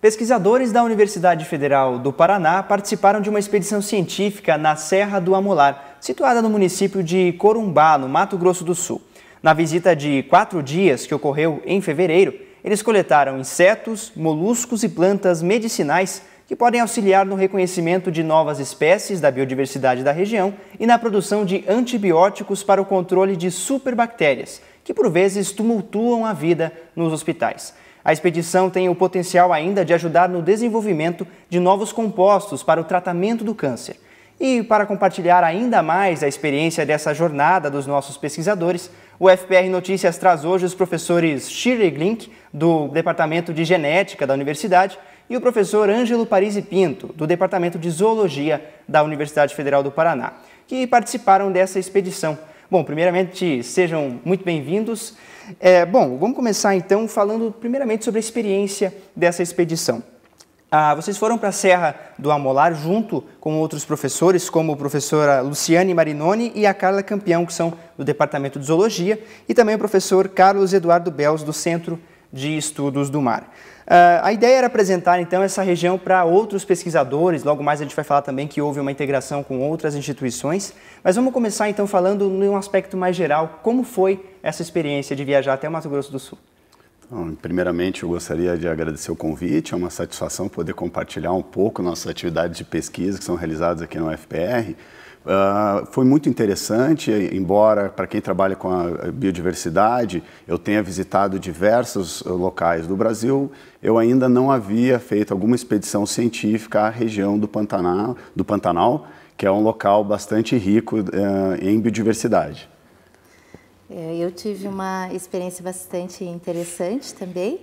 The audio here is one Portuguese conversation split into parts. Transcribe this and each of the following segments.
Pesquisadores da Universidade Federal do Paraná participaram de uma expedição científica na Serra do Amolar, situada no município de Corumbá, no Mato Grosso do Sul. Na visita de quatro dias que ocorreu em fevereiro, eles coletaram insetos, moluscos e plantas medicinais que podem auxiliar no reconhecimento de novas espécies da biodiversidade da região e na produção de antibióticos para o controle de superbactérias, que por vezes tumultuam a vida nos hospitais. A expedição tem o potencial ainda de ajudar no desenvolvimento de novos compostos para o tratamento do câncer. E para compartilhar ainda mais a experiência dessa jornada dos nossos pesquisadores, o FPR Notícias traz hoje os professores Shirley Glink, do Departamento de Genética da Universidade, e o professor Ângelo Parisi Pinto, do Departamento de Zoologia da Universidade Federal do Paraná, que participaram dessa expedição Bom, primeiramente, sejam muito bem-vindos. É, bom, vamos começar então falando primeiramente sobre a experiência dessa expedição. Ah, vocês foram para a Serra do Amolar junto com outros professores, como a professora Luciane Marinoni e a Carla Campeão, que são do Departamento de Zoologia, e também o professor Carlos Eduardo Bels, do Centro de Estudos do Mar. Uh, a ideia era apresentar então essa região para outros pesquisadores, logo mais a gente vai falar também que houve uma integração com outras instituições, mas vamos começar então falando num aspecto mais geral, como foi essa experiência de viajar até o Mato Grosso do Sul? Então, primeiramente, eu gostaria de agradecer o convite, é uma satisfação poder compartilhar um pouco nossas atividades de pesquisa que são realizadas aqui na UFPR, ah, foi muito interessante, embora para quem trabalha com a biodiversidade, eu tenha visitado diversos ah, locais do Brasil, eu ainda não havia feito alguma expedição científica à região do Pantanal, do Pantanal que é um local bastante rico uh, em biodiversidade. É, eu tive uma experiência bastante interessante também.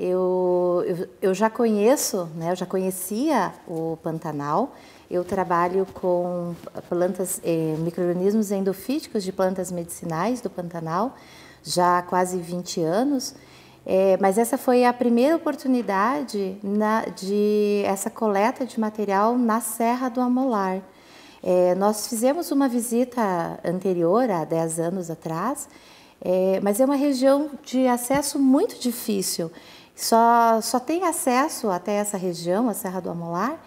Eu, eu, eu já conheço, né, eu já conhecia o Pantanal. Eu trabalho com plantas, eh, microorganismos endofíticos de plantas medicinais do Pantanal já há quase 20 anos. É, mas essa foi a primeira oportunidade na, de essa coleta de material na Serra do Amolar. É, nós fizemos uma visita anterior, há 10 anos atrás, é, mas é uma região de acesso muito difícil. Só, só tem acesso até essa região, a Serra do Amolar,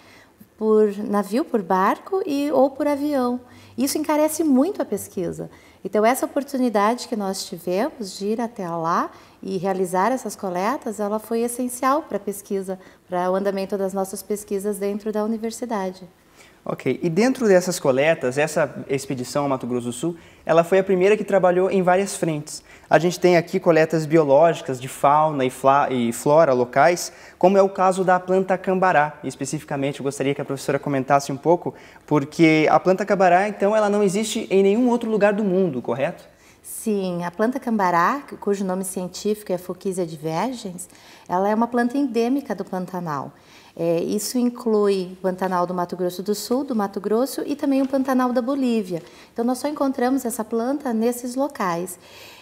por navio, por barco e ou por avião. Isso encarece muito a pesquisa. Então, essa oportunidade que nós tivemos de ir até lá e realizar essas coletas, ela foi essencial para a pesquisa, para o andamento das nossas pesquisas dentro da universidade. Ok. E dentro dessas coletas, essa expedição ao Mato Grosso do Sul, ela foi a primeira que trabalhou em várias frentes. A gente tem aqui coletas biológicas de fauna e, e flora locais, como é o caso da planta cambará. E, especificamente, eu gostaria que a professora comentasse um pouco, porque a planta cambará, então, ela não existe em nenhum outro lugar do mundo, correto? Sim, a planta cambará, cujo nome científico é Fuchsia divergens, ela é uma planta endêmica do Pantanal. É, isso inclui o Pantanal do Mato Grosso do Sul, do Mato Grosso e também o Pantanal da Bolívia. Então, nós só encontramos essa planta nesses locais.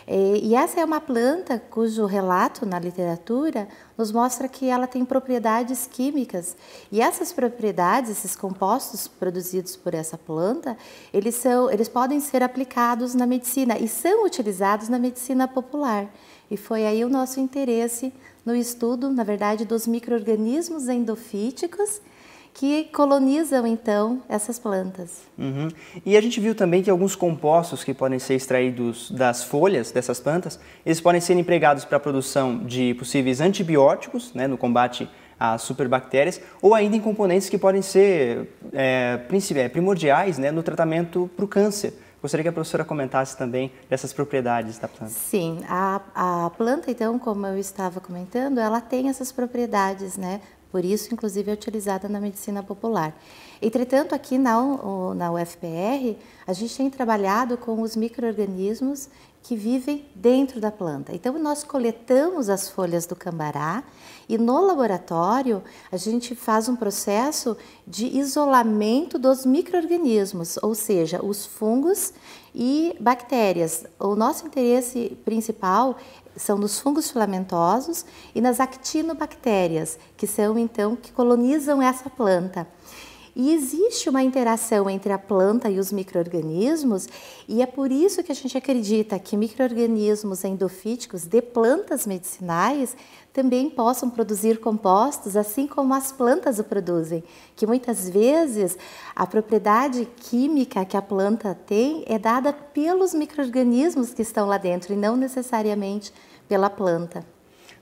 É, e essa é uma planta cujo relato na literatura nos mostra que ela tem propriedades químicas. E essas propriedades, esses compostos produzidos por essa planta, eles, são, eles podem ser aplicados na medicina e são utilizados na medicina popular. E foi aí o nosso interesse no estudo, na verdade, dos micro-organismos endofíticos que colonizam então essas plantas. Uhum. E a gente viu também que alguns compostos que podem ser extraídos das folhas dessas plantas, eles podem ser empregados para a produção de possíveis antibióticos, né, no combate às superbactérias, ou ainda em componentes que podem ser é, é primordiais né, no tratamento para o câncer. Gostaria que a professora comentasse também dessas propriedades da planta. Sim, a, a planta, então, como eu estava comentando, ela tem essas propriedades, né? Por isso, inclusive, é utilizada na medicina popular. Entretanto, aqui na, na UFPR, a gente tem trabalhado com os micro-organismos que vivem dentro da planta. Então nós coletamos as folhas do cambará e no laboratório a gente faz um processo de isolamento dos microrganismos, ou seja, os fungos e bactérias. O nosso interesse principal são nos fungos filamentosos e nas actinobactérias, que são então que colonizam essa planta. E existe uma interação entre a planta e os micro-organismos, e é por isso que a gente acredita que micro-organismos endofíticos de plantas medicinais também possam produzir compostos, assim como as plantas o produzem, que muitas vezes a propriedade química que a planta tem é dada pelos micro-organismos que estão lá dentro e não necessariamente pela planta.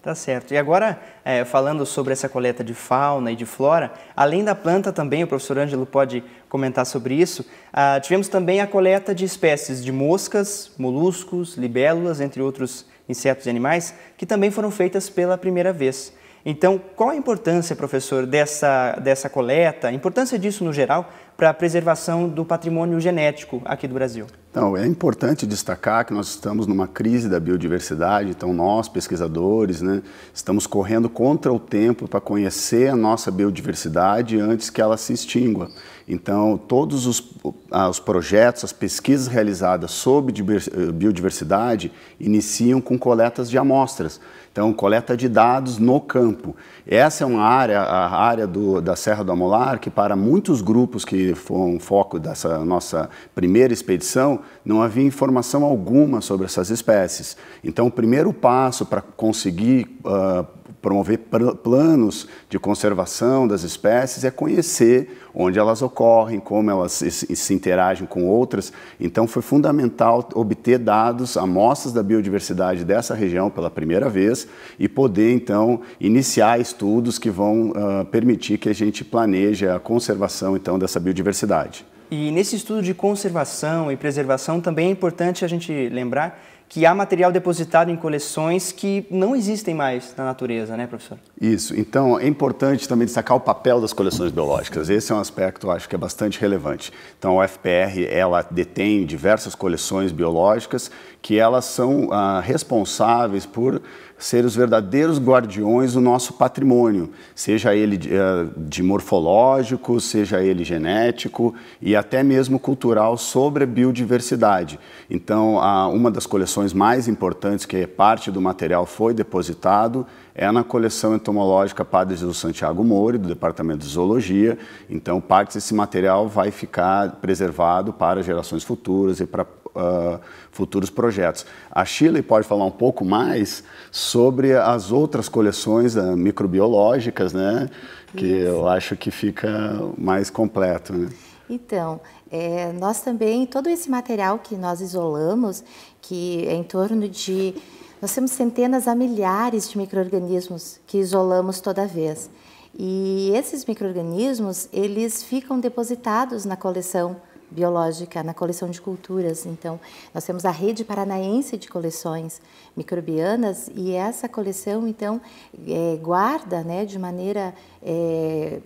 Tá certo. E agora, é, falando sobre essa coleta de fauna e de flora, além da planta também, o professor Ângelo pode comentar sobre isso, ah, tivemos também a coleta de espécies de moscas, moluscos, libélulas, entre outros insetos e animais, que também foram feitas pela primeira vez. Então, qual a importância, professor, dessa, dessa coleta, a importância disso no geral, para a preservação do patrimônio genético aqui do Brasil? Então, é importante destacar que nós estamos numa crise da biodiversidade, então nós, pesquisadores, né, estamos correndo contra o tempo para conhecer a nossa biodiversidade antes que ela se extingua. Então, todos os, ah, os projetos, as pesquisas realizadas sobre eh, biodiversidade iniciam com coletas de amostras. Então, coleta de dados no campo. Essa é uma área, a área do, da Serra do Amolar, que para muitos grupos que que foi um foco dessa nossa primeira expedição, não havia informação alguma sobre essas espécies. Então, o primeiro passo para conseguir uh, promover planos de conservação das espécies é conhecer onde elas ocorrem, como elas se interagem com outras. Então, foi fundamental obter dados, amostras da biodiversidade dessa região pela primeira vez e poder, então, iniciar estudos que vão uh, permitir que a gente planeje a conservação, então, dessa biodiversidade. E nesse estudo de conservação e preservação também é importante a gente lembrar que há material depositado em coleções que não existem mais na natureza, né, professor? Isso. Então, é importante também destacar o papel das coleções biológicas. Esse é um aspecto, eu acho que é bastante relevante. Então, a UFPR, ela detém diversas coleções biológicas que elas são ah, responsáveis por ser os verdadeiros guardiões do nosso patrimônio, seja ele de, eh, de morfológico, seja ele genético e até mesmo cultural sobre a biodiversidade. Então, uma das coleções mais importantes que é parte do material foi depositado é na coleção entomológica Padre do Santiago Mori, do Departamento de Zoologia. Então, parte desse material vai ficar preservado para gerações futuras e para uh, futuros projetos. A Chile pode falar um pouco mais sobre as outras coleções uh, microbiológicas, né? que Isso. eu acho que fica mais completo. Né? Então, é, nós também, todo esse material que nós isolamos, que é em torno de nós temos centenas a milhares de microorganismos que isolamos toda vez. E esses microorganismos, eles ficam depositados na coleção biológica, na coleção de culturas. Então, nós temos a rede paranaense de coleções microbianas e essa coleção, então, é, guarda né, de maneira é,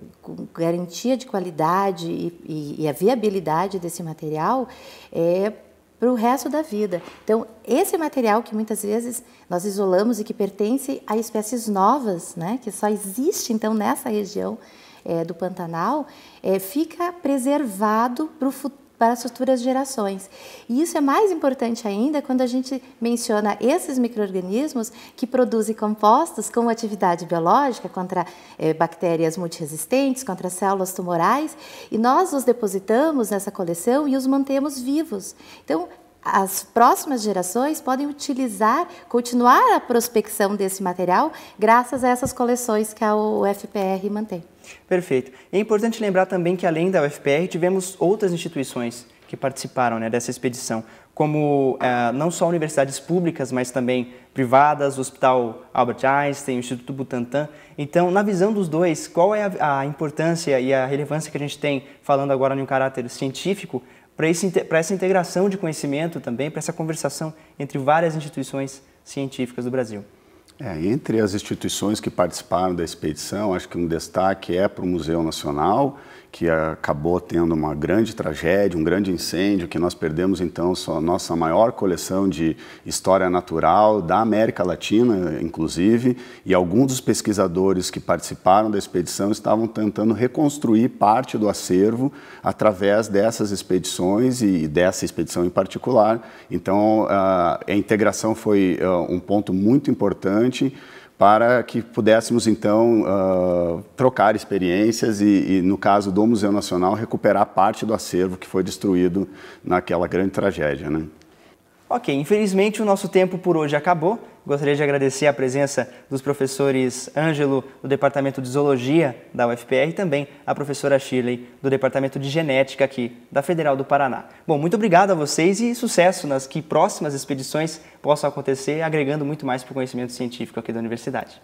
garantia de qualidade e, e, e, a viabilidade desse material é, para o resto da vida. Então, esse material que muitas vezes nós isolamos e que pertence a espécies novas, né, que só existe então nessa região é, do Pantanal, é, fica preservado para o futuro para as futuras gerações. E isso é mais importante ainda quando a gente menciona esses micro-organismos que produzem compostos com atividade biológica contra eh, bactérias multiresistentes, contra células tumorais, e nós os depositamos nessa coleção e os mantemos vivos. Então, as próximas gerações podem utilizar, continuar a prospecção desse material graças a essas coleções que a UFPR mantém. Perfeito. E é importante lembrar também que além da UFPR tivemos outras instituições que participaram né, dessa expedição, como eh, não só universidades públicas, mas também privadas, o Hospital Albert Einstein, o Instituto Butantan. Então, na visão dos dois, qual é a, a importância e a relevância que a gente tem, falando agora em um caráter científico, para essa integração de conhecimento também, para essa conversação entre várias instituições científicas do Brasil. É, entre as instituições que participaram da expedição, acho que um destaque é para o Museu Nacional, que acabou tendo uma grande tragédia, um grande incêndio, que nós perdemos então a nossa maior coleção de história natural da América Latina, inclusive, e alguns dos pesquisadores que participaram da expedição estavam tentando reconstruir parte do acervo através dessas expedições e dessa expedição em particular. Então, a integração foi eh, um ponto muito importante para que pudéssemos então uh, trocar experiências e, e, no caso do Museu Nacional, recuperar parte do acervo que foi destruído naquela grande tragédia. Né? Ok, infelizmente o nosso tempo por hoje acabou. Gostaria de agradecer a presença dos professores Ângelo, do Departamento de Zoologia da UFPR, e também a professora Shirley, do Departamento de Genética aqui da Federal do Paraná. Bom, muito obrigado a vocês e sucesso nas que próximas expedições possam acontecer, agregando muito mais para o conhecimento científico aqui da universidade.